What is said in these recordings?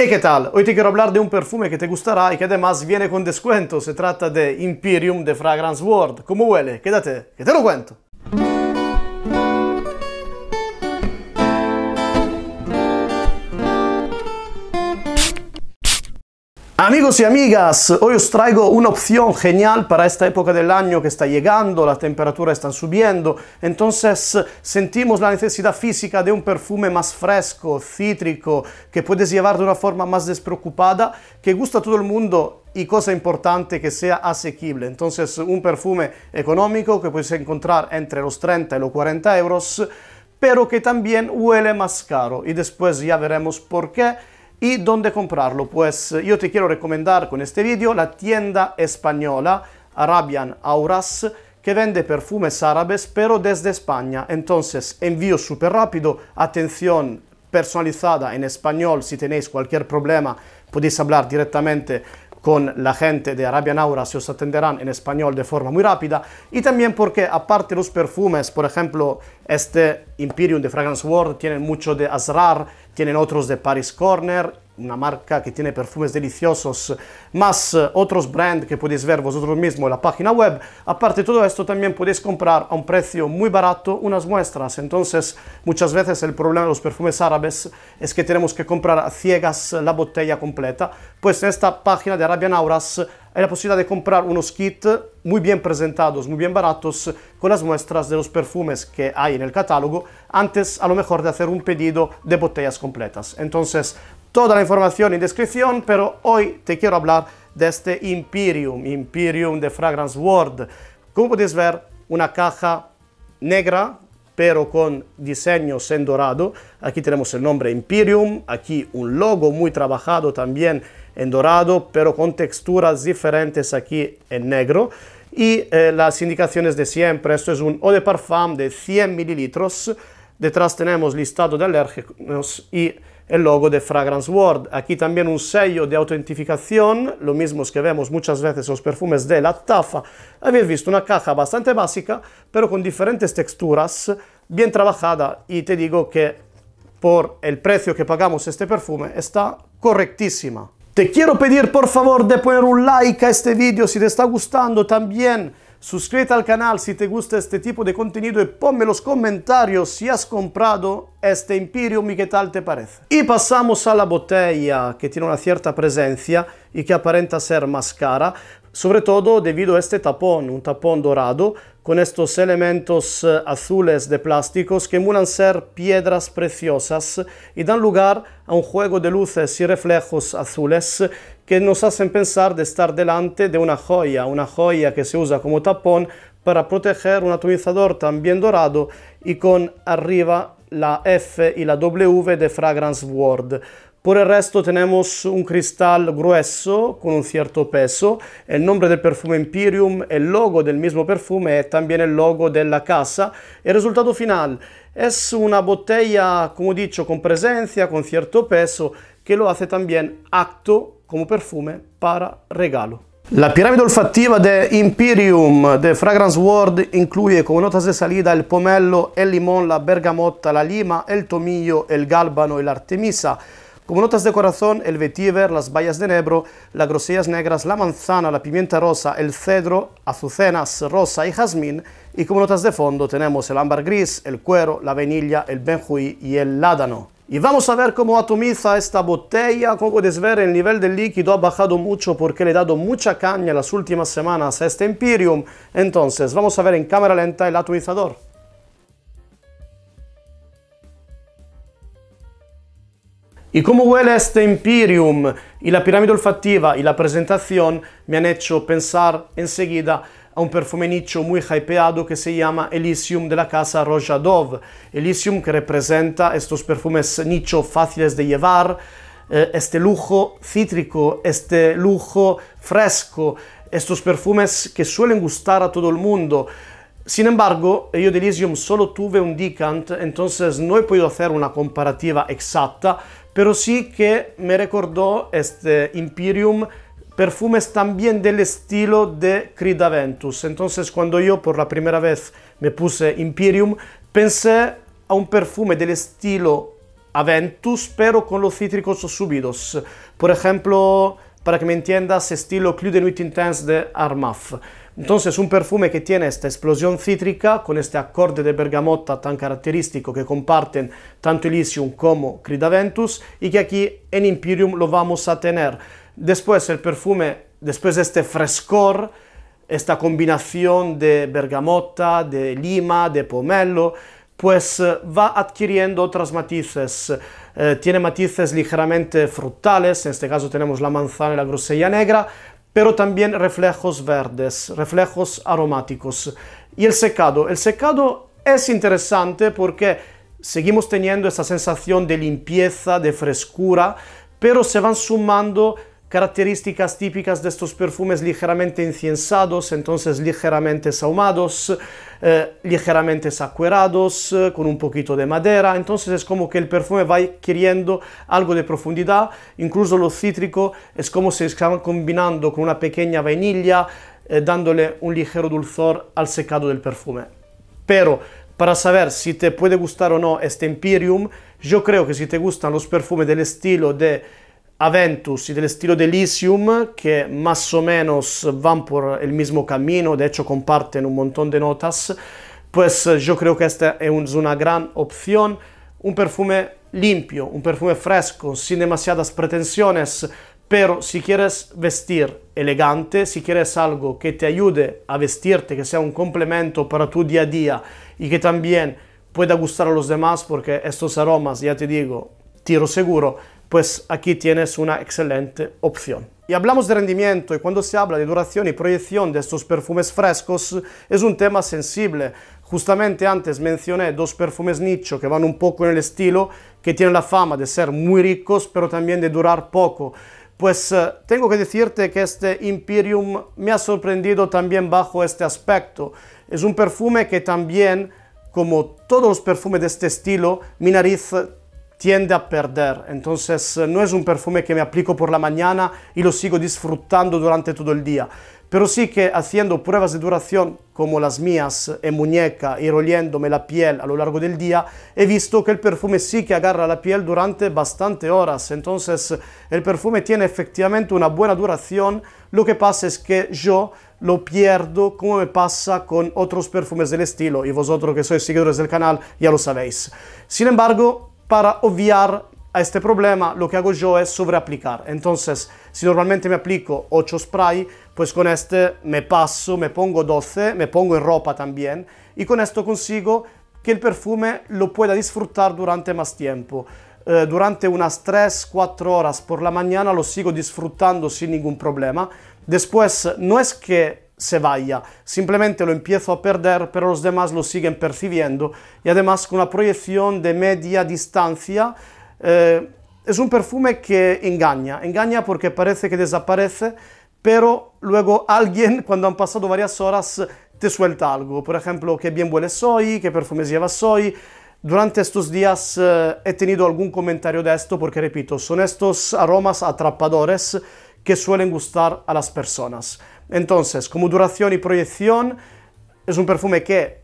E che tal? Hoy ti quiero hablar di un perfume che te gustará e che además viene con descuento. Se trata de Imperium de Fragrance World. Come huele? Quédate, Che te lo cuento. Amigos y amigas, hoy os traigo una opción genial para esta época del año que está llegando, las temperaturas están subiendo, entonces eh, sentimos la necesidad física de un perfume más fresco, cítrico, que puedes llevar de una forma más despreocupada, que gusta a todo el mundo y cosa importante que sea asequible. Entonces un perfume económico que puedes encontrar entre los 30 y los 40 euros, pero que también huele más caro y después ya veremos por qué y dónde comprarlo. Pues eh, yo te quiero recomendar con este vídeo la tienda española Arabian Auras que vende perfumes árabes pero desde España. Entonces envío súper rápido, atención personalizada en español si tenéis cualquier problema podéis hablar directamente con la gente de Arabian auras y os atenderán en español de forma muy rápida y también porque aparte los perfumes, por ejemplo, este Imperium de Fragrance World tiene mucho de Asrar, tienen otros de Paris Corner, una marca que tiene perfumes deliciosos, más eh, otros brands que podéis ver vosotros mismos en la página web. Aparte de todo esto, también podéis comprar a un precio muy barato unas muestras. Entonces, muchas veces el problema de los perfumes árabes es que tenemos que comprar a ciegas la botella completa. Pues en esta página de Arabian Auras hay la posibilidad de comprar unos kits muy bien presentados, muy bien baratos, con las muestras de los perfumes que hay en el catálogo, antes a lo mejor de hacer un pedido de botellas completas. Entonces, toda la información en descripción, pero hoy te quiero hablar de este Imperium, Imperium de Fragrance World. Como podéis ver, una caja negra, pero con diseños en dorado. Aquí tenemos el nombre Imperium, aquí un logo muy trabajado también en dorado, pero con texturas diferentes aquí en negro. Y eh, las indicaciones de siempre, esto es un eau de parfum de 100 mililitros. Detrás tenemos listado de alérgenos y el logo de Fragrance World. Aquí también un sello de autentificación, lo mismo que vemos muchas veces en los perfumes de la tafa. Habéis visto una caja bastante básica, pero con diferentes texturas, bien trabajada y te digo que por el precio que pagamos este perfume está correctísima. Te quiero pedir por favor de poner un like a este vídeo si te está gustando también. Suscríbete al canal si te gusta este tipo de contenido y ponme los comentarios si has comprado este Imperium y qué tal te parece. Y pasamos a la botella que tiene una cierta presencia y que aparenta ser más cara, sobre todo debido a este tapón, un tapón dorado con estos elementos eh, azules de plásticos que emulan ser piedras preciosas y dan lugar a un juego de luces y reflejos azules que nos hacen pensar de estar delante de una joya, una joya que se usa como tapón para proteger un atomizador también dorado y con arriba la F y la W de Fragrance World. Por el resto tenemos un cristal grueso con un cierto peso, el nombre del perfume Imperium, el logo del mismo perfume es también el logo de la casa. El resultado final es una botella, como dicho, con presencia, con cierto peso, que lo hace también acto como perfume para regalo. La pirámide olfativa de Imperium de Fragrance World incluye como notas de salida el pomelo, el limón, la bergamota, la lima, el tomillo, el gálbano y e la artemisa. Como notas de corazón, el vetiver, las bayas de nebro, las grosellas negras, la manzana, la pimienta rosa, el cedro, azucenas rosa y jazmín. Y como notas de fondo tenemos el ámbar gris, el cuero, la vainilla, el benjuí y el ládano. Y vamos a ver cómo atomiza esta botella. Como puedes ver, el nivel del líquido ha bajado mucho porque le he dado mucha caña las últimas semanas a este Imperium. Entonces, vamos a ver en cámara lenta el atomizador. Y cómo huele este Imperium y la pirámide olfativa y la presentación me han hecho pensar enseguida a un perfume nicho muy hypeado que se llama Elysium de la casa Roja Dove. Elysium que representa estos perfumes nicho fáciles de llevar, eh, este lujo cítrico, este lujo fresco, estos perfumes que suelen gustar a todo el mundo. Sin embargo, yo de Elysium solo tuve un decant, entonces no he podido hacer una comparativa exacta, pero sí que me recordó este Imperium perfumes también del estilo de Aventus. Entonces cuando yo por la primera vez me puse Imperium, pensé a un perfume del estilo Aventus, pero con los cítricos subidos. Por ejemplo, para que me entiendas, estilo Clue de Nuit Intense de Armaf. Entonces, un perfume que tiene esta explosión cítrica, con este acorde de bergamota tan característico que comparten tanto Elysium como Aventus, y que aquí en Imperium lo vamos a tener. Después el perfume, después de este frescor, esta combinación de bergamota, de lima, de pomelo, pues eh, va adquiriendo otras matices. Eh, tiene matices ligeramente frutales, en este caso tenemos la manzana y la grosella negra, pero también reflejos verdes, reflejos aromáticos. Y el secado. El secado es interesante porque seguimos teniendo esa sensación de limpieza, de frescura, pero se van sumando características típicas de estos perfumes ligeramente inciensados, entonces ligeramente saumados eh, ligeramente sacuerados, eh, con un poquito de madera, entonces es como que el perfume va adquiriendo algo de profundidad, incluso lo cítrico es como se estaban combinando con una pequeña vainilla, eh, dándole un ligero dulzor al secado del perfume. Pero para saber si te puede gustar o no este Imperium, yo creo que si te gustan los perfumes del estilo de Aventus y del estilo de che que más o menos van por el mismo camino, de hecho comparten un montón de notas, pues yo creo que esta es una gran opción. Un perfume limpio, un perfume fresco, sin demasiadas pretensiones, pero si quieres vestir elegante, si quieres algo que te ayude a vestirte, que sea un complemento para tu día a día y que también pueda gustar a los demás, porque estos aromas, ya te digo, tiro seguro, pues aquí tienes una excelente opción. Y hablamos de rendimiento y cuando se habla de duración y proyección de estos perfumes frescos es un tema sensible. Justamente antes mencioné dos perfumes nicho que van un poco en el estilo, que tienen la fama de ser muy ricos pero también de durar poco. Pues eh, tengo que decirte que este Imperium me ha sorprendido también bajo este aspecto. Es un perfume que también, como todos los perfumes de este estilo, mi nariz tiende a perder. Entonces eh, no es un perfume que me aplico por la mañana y lo sigo disfrutando durante todo el día. Pero sí que haciendo pruebas de duración como las mías eh, en muñeca y roliéndome la piel a lo largo del día, he visto que el perfume sí que agarra la piel durante bastante horas. Entonces eh, el perfume tiene efectivamente una buena duración. Lo que pasa es que yo lo pierdo como me pasa con otros perfumes del estilo y vosotros que sois seguidores del canal ya lo sabéis. Sin embargo, para obviar a este problema lo que hago yo es sobreaplicar. Entonces, si normalmente me aplico 8 spray, pues con este me paso, me pongo 12, me pongo en ropa también y con esto consigo que el perfume lo pueda disfrutar durante más tiempo. Eh, durante unas 3-4 horas por la mañana lo sigo disfrutando sin ningún problema. Después, no es que se vaya, simplemente lo empiezo a perder, pero los demás lo siguen percibiendo y además con una proyección de media distancia. Eh, es un perfume que engaña, engaña porque parece que desaparece, pero luego alguien, cuando han pasado varias horas, te suelta algo. Por ejemplo, que bien huele Soy, qué perfumes lleva Soy. Durante estos días eh, he tenido algún comentario de esto porque, repito, son estos aromas atrapadores que suelen gustar a las personas. Entonces, como duración y proyección, es un perfume que,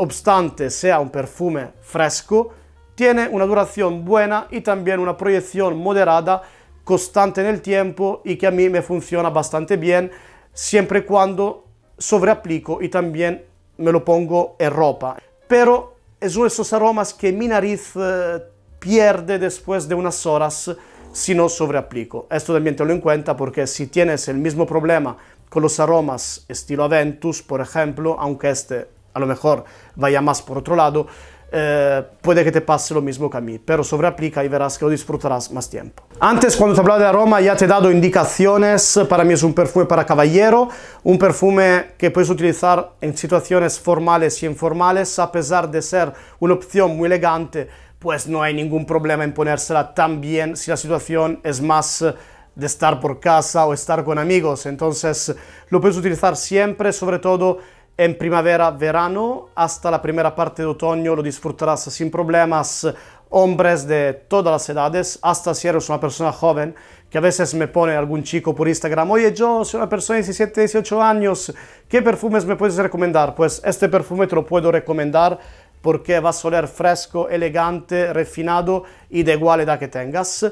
obstante sea un perfume fresco, tiene una duración buena y también una proyección moderada, constante en el tiempo y que a mí me funciona bastante bien, siempre y cuando sobreaplico y también me lo pongo en ropa. Pero es uno de esos aromas que mi nariz eh, pierde después de unas horas si no sobreaplico. Esto también te lo en cuenta porque si tienes el mismo problema con los aromas estilo Aventus, por ejemplo, aunque este a lo mejor vaya más por otro lado, eh, puede que te pase lo mismo que a mí, pero sobreaplica y verás que lo disfrutarás más tiempo. Antes, cuando te hablaba de aroma, ya te he dado indicaciones. Para mí es un perfume para caballero, un perfume que puedes utilizar en situaciones formales y informales, a pesar de ser una opción muy elegante, pues no hay ningún problema en ponérsela tan bien si la situación es más eh, de estar por casa o estar con amigos. Entonces lo puedes utilizar siempre, sobre todo en primavera, verano, hasta la primera parte de otoño lo disfrutarás sin problemas. Hombres de todas las edades, hasta si eres una persona joven, que a veces me pone algún chico por Instagram, oye, yo soy una persona de 17, 18 años, ¿qué perfumes me puedes recomendar? Pues este perfume te lo puedo recomendar porque va a soler fresco, elegante, refinado y de igual edad que tengas.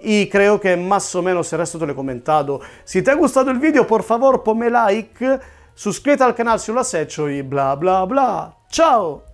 Y creo que más o menos el resto te lo he comentado. Si te ha gustado el video, por favor ponme like, suscríbete al canal si lo has hecho y bla bla bla. ¡Chao!